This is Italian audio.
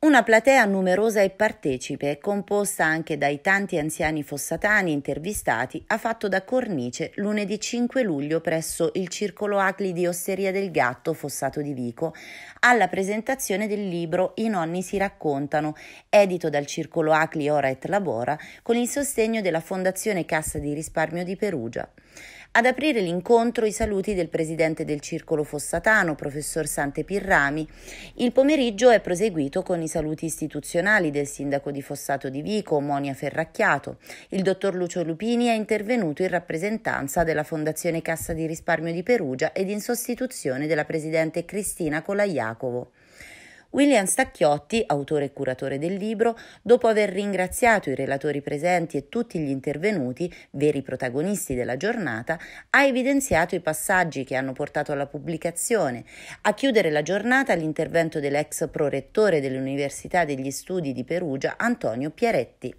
Una platea numerosa e partecipe, composta anche dai tanti anziani fossatani intervistati, ha fatto da cornice lunedì 5 luglio presso il Circolo Acli di Osteria del Gatto, Fossato di Vico, alla presentazione del libro I nonni si raccontano, edito dal Circolo Acli Ora et Labora, con il sostegno della Fondazione Cassa di Risparmio di Perugia. Ad aprire l'incontro i saluti del presidente del Circolo Fossatano, professor Sante Pirrami. Il pomeriggio è proseguito con i saluti istituzionali del sindaco di Fossato di Vico, Monia Ferracchiato. Il dottor Lucio Lupini è intervenuto in rappresentanza della Fondazione Cassa di Risparmio di Perugia ed in sostituzione della presidente Cristina Colaiacovo. William Stacchiotti, autore e curatore del libro, dopo aver ringraziato i relatori presenti e tutti gli intervenuti, veri protagonisti della giornata, ha evidenziato i passaggi che hanno portato alla pubblicazione. A chiudere la giornata l'intervento dell'ex prorettore dell'Università degli Studi di Perugia, Antonio Pieretti.